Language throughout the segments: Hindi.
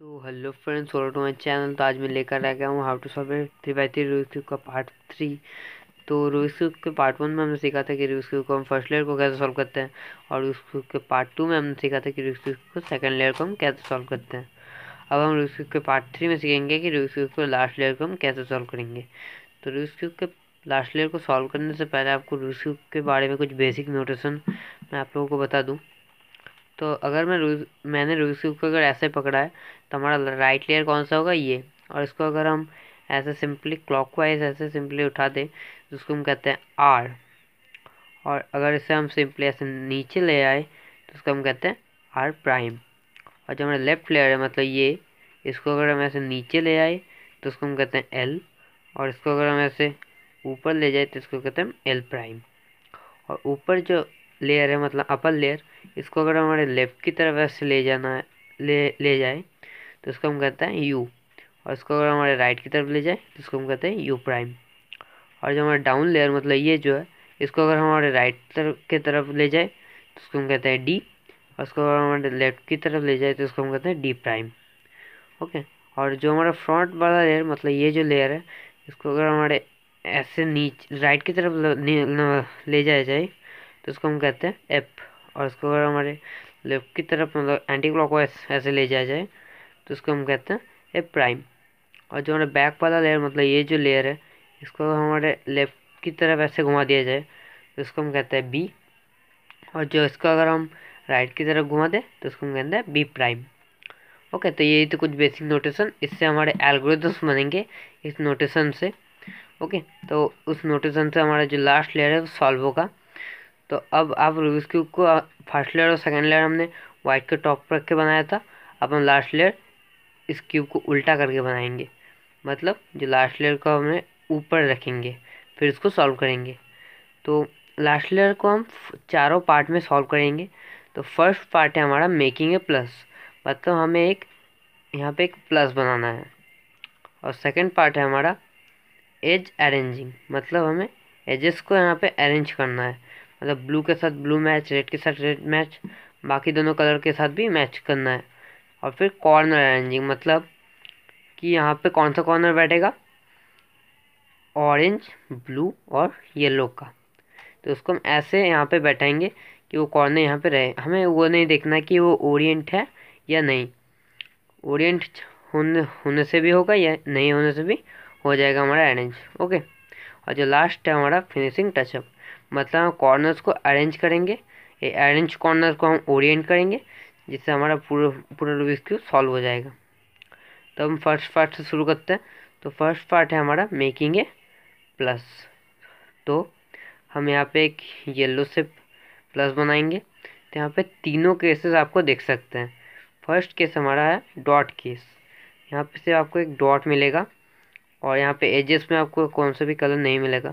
तो hello friends welcome to my channel तो आज मैं लेकर आ गया हूँ how to solve three by three Rubik's cube का पार्ट थ्री तो रूस क्यूब के पार्ट वन में हमने सीखा था कि रूस क्यूब को हम फर्स्ट लेयर को कैसे सॉल्व करते हैं और रूस क्यूब के पार्ट टू में हमने सीखा था कि रूस क्यूब को सेकेंड लेयर को हम कैसे सॉल्व करते हैं अब हम रूस क्यूब के पार्ट थ्री में सीखेंगे कि रूस क्यूब को लास्ट लेयर को हम कैसे सॉल्व करेंगे तो रूस क्यूब के लास्ट लेयर को सॉल्व करने से पहले आपको रूस क्यूब के बारे में कुछ बेसिक नोटेशन मैं आप लोगों को बता दूँ तो अगर मैं रूस मैंने रूस क्यूब को अगर ऐसे पकड़ा है तो हमारा राइट लेयर कौन सा होगा ये और इसको अगर हम ऐसे सिंपली क्लॉकवाइज ऐसे सिंपली उठा दें तो उसको हम कहते हैं आर और अगर इसे हम सिंपली ऐसे नीचे ले आए तो उसको हम कहते हैं आर प्राइम और जो हमारा लेफ्ट लेयर है मतलब ये इसको अगर हम ऐसे नीचे ले आए तो उसको हम कहते हैं एल और इसको अगर हम ऐसे ऊपर ले जाए तो इसको कहते हैं एल प्राइम और ऊपर जो लेयर है मतलब अपर लेयर इसको अगर हमारे लेफ़्ट की तरफ ऐसे ले जाना है ले ले जाए तो इसको हम कहते हैं यू और इसको अगर हमारे राइट की तरफ ले जाए तो इसको हम कहते हैं यू प्राइम और जो हमारा डाउन लेयर मतलब ये जो है इसको अगर हमारे राइट तरफ के तरफ ले जाए तो उसको हम कहते हैं डी और उसको अगर हमारे लेफ्ट की तरफ ले जाए तो उसको हम कहते हैं डी प्राइम ओके और जो हमारा फ्रंट वाला लेयर मतलब ये जो लेयर है इसको अगर हमारे ऐसे नीचे राइट की तरफ ले जाया जाए तो उसको हम कहते हैं एफ और उसको अगर हमारे लेफ्ट की तरफ मतलब एंटी क्लॉक ऐसे ले जाया जाए तो इसको हम कहते हैं ए प्राइम और जो हमारा बैक वाला लेयर मतलब ये जो लेयर है इसको हमारे लेफ्ट की तरफ ऐसे घुमा दिया जाए तो इसको हम कहते हैं बी और जो इसको अगर हम राइट की तरफ घुमा दें तो इसको हम कहते हैं बी प्राइम ओके तो यही तो कुछ बेसिक नोटेशन इससे हमारे एल्गोरिथम्स बनेंगे इस नोटेशन से ओके तो उस नोटेशन से हमारा जो लास्ट लेयर है वो सॉल्व होगा तो अब आप रूबिस क्यूब को फर्स्ट लेयर और सेकेंड लेयर हमने वाइट के टॉप पर रख के बनाया था अब हम लास्ट लेयर इस क्यूब को उल्टा करके बनाएंगे मतलब जो लास्ट लेयर को हमें ऊपर रखेंगे फिर इसको सॉल्व करेंगे तो लास्ट लेयर को हम चारों पार्ट में सॉल्व करेंगे तो फर्स्ट पार्ट है हमारा मेकिंग ए प्लस मतलब हमें एक यहाँ पे एक प्लस बनाना है और सेकंड पार्ट है हमारा एज अरेंजिंग मतलब हमें एजेस को यहाँ पे अरेंज करना है मतलब ब्लू के साथ ब्लू मैच रेड के साथ रेड मैच बाकी दोनों कलर के साथ भी मैच करना है और फिर कॉर्नर अरेंजिंग मतलब कि यहाँ पे कौन सा कॉर्नर बैठेगा ऑरेंज ब्लू और येलो का तो उसको हम ऐसे यहाँ पे बैठाएंगे कि वो कॉर्नर यहाँ पे रहे हमें वो नहीं देखना कि वो ओरिएंट है या नहीं ओरिएंट होने होने से भी होगा या नहीं होने से भी हो जाएगा हमारा अरेंज ओके और जो लास्ट है हमारा फिनिशिंग टचअप मतलब हम कॉर्नर्स को अरेंज करेंगे ये अरेंज कॉर्नर को हम ओरिएंट करेंगे जिससे हमारा पूरा पूरा रूबिक्स क्यूब सॉल्व हो जाएगा तो हम फर्स्ट पार्ट से शुरू करते हैं तो फर्स्ट पार्ट है हमारा मेकिंग ए प्लस तो हम यहाँ पे एक येलो से प्लस बनाएंगे तो यहाँ पे तीनों केसेस आपको देख सकते हैं फर्स्ट केस हमारा है डॉट केस यहाँ पे से आपको एक डॉट मिलेगा और यहाँ पे एजेस में आपको कौन सा भी कलर नहीं मिलेगा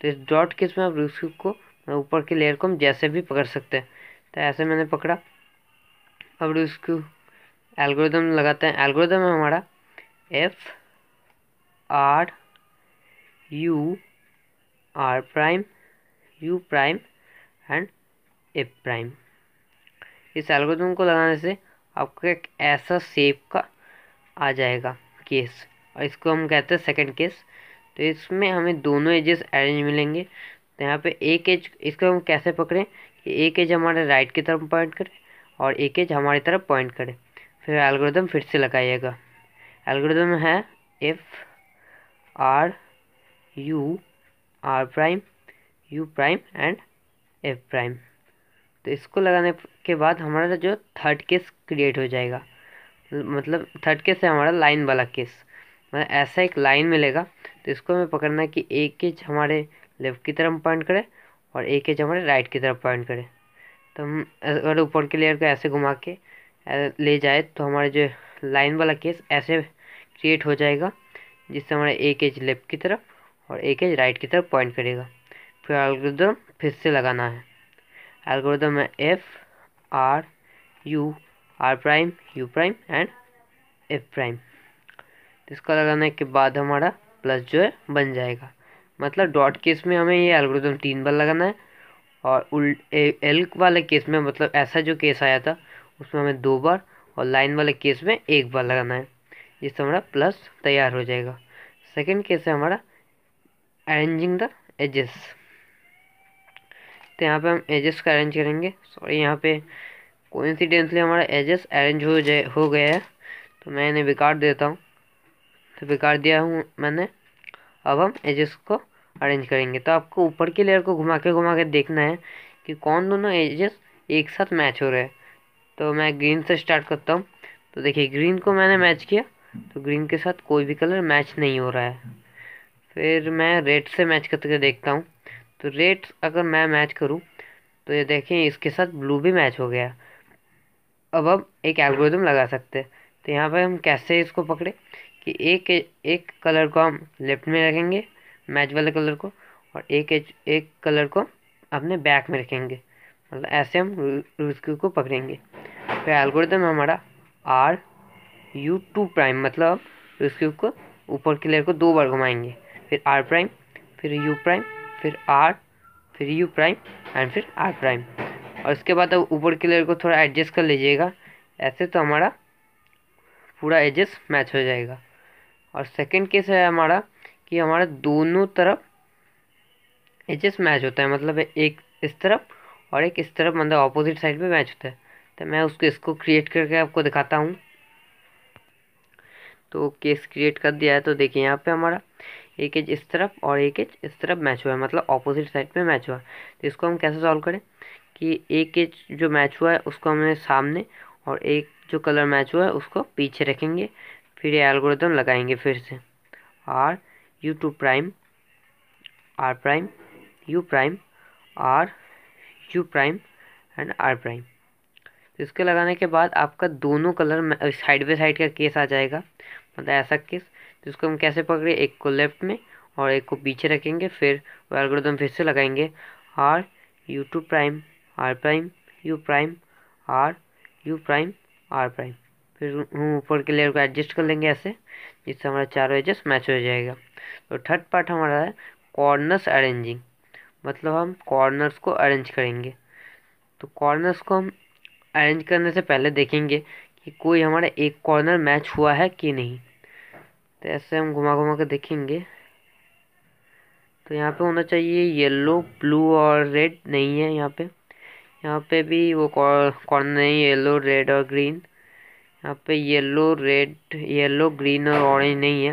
तो इस डॉट केस में आप रूस को ऊपर के लेयर को हम जैसे भी पकड़ सकते हैं तो ऐसे मैंने पकड़ा अब उसको एल्गोरिदम लगाते हैं एल्गोरिदम है हमारा F R U R prime U prime and A prime इस एल्गोरिदम को लगाने से आपका एक ऐसा सेप का आ जाएगा केस और इसको हम कहते हैं सेकंड केस तो इसमें हमें दोनों एजेस अरेंज मिलेंगे तो यहाँ पे एक एज इसको हम कैसे पकड़ें कि एक एज हमारे राइट की तरफ पॉइंट करें और एक एज हमारी तरफ पॉइंट करे फिर एल्गोरिदम फिर से लगाइएगा एल्गोरिदम है F R U R prime U prime and F prime तो इसको लगाने के बाद हमारा जो थर्ड केस क्रिएट हो जाएगा मतलब थर्ड केस है हमारा लाइन वाला केस मतलब ऐसा एक लाइन मिलेगा तो इसको हमें पकड़ना है कि एक एज हमारे लेफ़्ट की तरफ पॉइंट करे और एक एज हमारे राइट की तरफ पॉइंट करे तो हम अगर ऊपर के लेयर को ऐसे घुमा के ले जाए तो हमारे जो लाइन वाला केस ऐसे क्रिएट हो जाएगा जिससे हमारा एक एज लेफ्ट की तरफ और एक एज राइट की तरफ पॉइंट करेगा फिर एल्गोरिदम फिर से लगाना है एल्गोरिदम है F R U R prime U prime and F prime इसका लगाने के बाद हमारा प्लस जो है बन जाएगा मतलब डॉट केस में हमें ये एल्गोरिदम तीन बार लगाना है और उल एल्क वाले केस में मतलब ऐसा जो केस आया था उसमें हमें दो बार और लाइन वाले केस में एक बार लगाना है जिससे हमारा प्लस तैयार हो जाएगा सेकेंड केस है हमारा अरेंजिंग द एजेस तो यहाँ पे हम एजेस का अरेंज करेंगे सॉरी यहाँ पे कोइंसिडेंसली हमारा एजेस अरेंज हो जाए हो गया है तो मैं इन्हें बिगाड़ देता हूँ तो बिगाड़ दिया हूँ मैंने अब हम एजेस को अरेंज करेंगे तो आपको ऊपर के लेयर को घुमा के घुमा के देखना है कि कौन दोनों एजेस एक साथ मैच हो रहे हैं तो मैं ग्रीन से स्टार्ट करता हूँ तो देखिए ग्रीन को मैंने मैच किया तो ग्रीन के साथ कोई भी कलर मैच नहीं हो रहा है फिर मैं रेड से मैच करके देखता हूँ तो रेड अगर मैं मैच करूँ तो ये देखें इसके साथ ब्लू भी मैच हो गया अब अब एक एल्गोरिदम लगा सकते हैं तो यहाँ पर हम कैसे इसको पकड़े कि एक एक कलर को हम लेफ्ट में रखेंगे मैच वाले कलर को और एक एच एक कलर को अपने बैक में रखेंगे मतलब ऐसे हम उसको को पकड़ेंगे फिर तो एल्गोरिदम हमारा आर यू टू प्राइम मतलब रूस क्यूब को ऊपर के लेयर को दो बार घुमाएंगे फिर आर प्राइम फिर यू प्राइम फिर आर फिर यू प्राइम एंड फिर आर प्राइम और उसके बाद अब ऊपर के लेयर को थोड़ा एडजस्ट कर लीजिएगा ऐसे तो हमारा पूरा एडजस्ट मैच हो जाएगा और सेकंड केस है हमारा कि हमारे दोनों तरफ एचेस मैच होता है मतलब एक इस तरफ और एक इस तरफ मतलब ऑपोजिट साइड पे मैच होता है तो मैं उसको इसको क्रिएट करके आपको दिखाता हूँ तो केस क्रिएट कर दिया है तो देखिए यहाँ पे हमारा एक एच इस तरफ और एक एच इस तरफ मैच हुआ है मतलब ऑपोजिट साइड पे मैच हुआ तो इसको हम कैसे सॉल्व करें कि एक एच जो मैच हुआ है उसको हमें सामने और एक जो कलर मैच हुआ है उसको पीछे रखेंगे फिर ये एल्गोरिदम लगाएंगे फिर से और u2 prime r prime u prime r u prime and r prime तो इसके लगाने के बाद आपका दोनों कलर साइड बाई साइड का केस आ जाएगा मतलब ऐसा केस तो इसको हम कैसे पकड़े एक को लेफ्ट में और एक को पीछे रखेंगे फिर वो फिर से लगाएंगे R U two prime R prime U prime R U prime R prime फिर हम ऊपर के लेयर को एडजस्ट कर लेंगे ऐसे इससे हमारा चारों एजेस मैच हो जाएगा तो थर्ड पार्ट हमारा है कॉर्नर्स अरेंजिंग मतलब हम कॉर्नर्स को अरेंज करेंगे तो कॉर्नर्स को हम अरेंज करने से पहले देखेंगे कि कोई हमारा एक कॉर्नर मैच हुआ है कि नहीं तो ऐसे हम घुमा घुमा के देखेंगे तो यहाँ पे होना चाहिए येलो ब्लू और रेड नहीं है यहाँ पे यहाँ पे भी वो कॉर्नर नहीं येलो रेड और ग्रीन यहाँ पे येलो रेड येलो ग्रीन और ऑरेंज नहीं है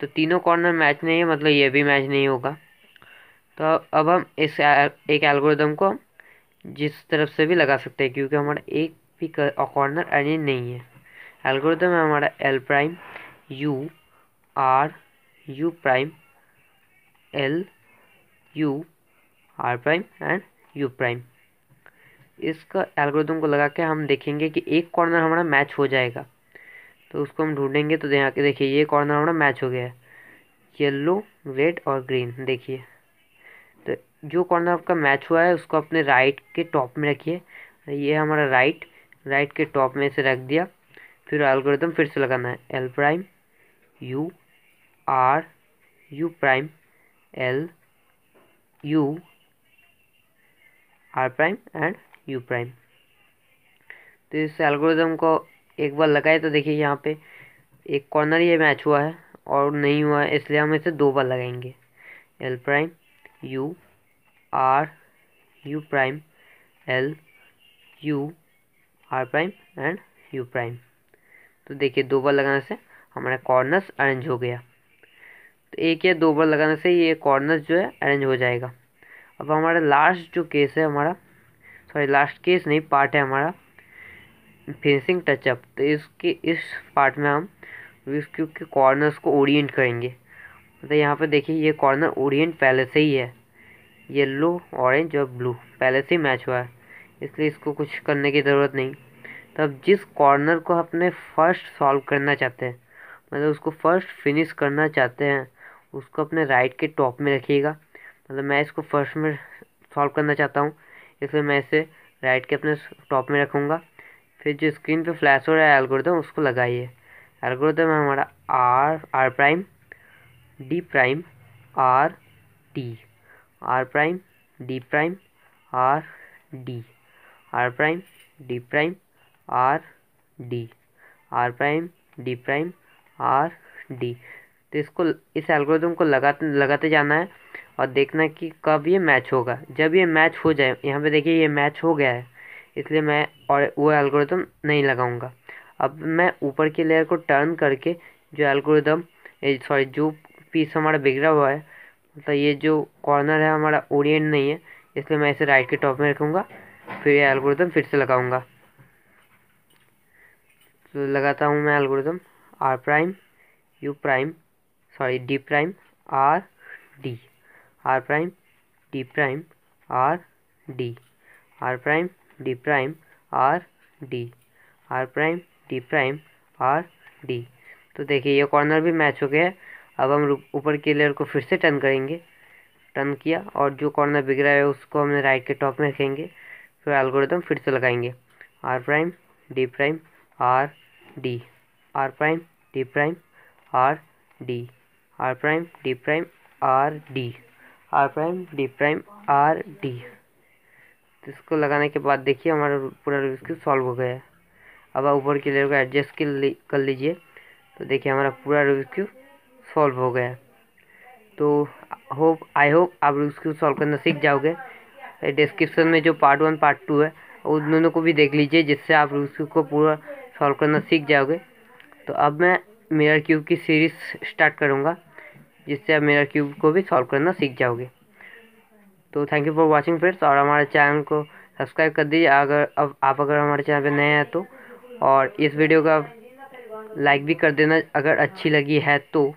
तो तीनों कॉर्नर मैच नहीं है मतलब ये भी मैच नहीं होगा तो अब हम इस एक एल्गोरिदम को जिस तरफ से भी लगा सकते हैं क्योंकि हमारा एक भी कॉर्नर अरेंज नहीं है एल्गोरिदम है हमारा L prime U R U prime L U R prime and U prime इसका एल्गोरिदम को लगा के हम देखेंगे कि एक कॉर्नर हमारा मैच हो जाएगा तो उसको हम ढूंढेंगे तो यहाँ के देखिए ये कॉर्नर हमारा मैच हो गया है येल्लो रेड और ग्रीन देखिए तो जो कॉर्नर आपका मैच हुआ है उसको अपने राइट के टॉप में रखिए ये हमारा राइट राइट के टॉप में से रख दिया फिर एल्गोरिदम फिर से लगाना है L prime U R U prime L U R prime and U prime तो इस एल्गोरिज्म को एक बार लगाए तो देखिए यहाँ पे एक कॉर्नर ये मैच हुआ है और नहीं हुआ है इसलिए हम इसे दो बार लगाएंगे L prime U R U prime L U R prime and U prime तो देखिए दो बार लगाने से हमारा कॉर्नर्स अरेंज हो गया तो एक या दो बार लगाने से ये कॉर्नर्स जो है अरेंज हो जाएगा अब हमारा लास्ट जो केस है हमारा सॉरी लास्ट केस नहीं पार्ट है हमारा फिनिशिंग टचअप तो इसके इस पार्ट में हम इसके के कॉर्नर्स को ओरिएंट करेंगे मतलब यहाँ पर देखिए ये कॉर्नर ओरिएंट पहले से ही है येलो ऑरेंज और ब्लू पहले से ही मैच हुआ है इसलिए इसको कुछ करने की ज़रूरत नहीं तब जिस कॉर्नर को अपने फर्स्ट सॉल्व करना चाहते हैं मतलब उसको फर्स्ट फिनिश करना चाहते हैं उसको अपने राइट के टॉप में रखिएगा मतलब मैं इसको फर्स्ट में सॉल्व करना चाहता हूँ या फिर मैं इसे राइट के अपने टॉप में रखूँगा फिर जो स्क्रीन पे फ्लैश हो रहा है एल्गोरिदम उसको लगाइए एल्गोरिदम है हमारा R R prime D prime R T R prime D prime R D R prime D prime R D R prime D prime R D तो इसको इस एल्गोरिदम को लगाते लगाते जाना है और देखना कि कब ये मैच होगा जब ये मैच हो जाए यहाँ पे देखिए ये मैच हो गया है इसलिए मैं और वो एल्गोरिदम नहीं लगाऊंगा अब मैं ऊपर की लेयर को टर्न करके जो एल्गोरिदम सॉरी जो पीस हमारा बिगड़ा हुआ है मतलब ये जो कॉर्नर है हमारा ओरिएंट नहीं है इसलिए मैं इसे राइट के टॉप में रखूँगा फिर ये एल्गोरिदम फिर से लगाऊँगा तो लगाता हूँ मैं algorithm R prime U prime sorry D prime R D R prime D prime R D R prime D prime R D R prime D prime R D तो देखिए ये कॉर्नर भी मैच हो गया है अब हम ऊपर के लेयर को फिर से टर्न करेंगे टर्न किया और जो कॉर्नर बिगड़ा है उसको हमने राइट के टॉप में रखेंगे फिर एल्गोरिथम फिर से लगाएंगे R prime D prime R D R prime D prime R D R prime D prime R D R prime D prime R D तो इसको लगाने के बाद देखिए हमारा पूरा रूबिक्स सॉल्व हो गया है अब आप ऊपर के लेयर को एडजस्ट कर लीजिए तो देखिए हमारा पूरा रूबिक्स क्यूब सॉल्व हो गया तो होप आई होप आप रूबिक्स क्यूब सॉल्व करना सीख जाओगे डिस्क्रिप्शन में जो पार्ट वन पार्ट टू है उन दोनों को भी देख लीजिए जिससे आप रूबिक्स क्यूब को पूरा सॉल्व करना सीख जाओगे तो अब मैं मिरर क्यूब की सीरीज़ स्टार्ट करूँगा जिससे आप मेरा क्यूब को भी सॉल्व करना सीख जाओगे तो thank you for watching friends और हमारे चैनल को सब्सक्राइब कर दीजिए अगर अब आप अगर हमारे चैनल पर नए हैं तो और इस वीडियो का लाइक भी कर देना अगर अच्छी लगी है तो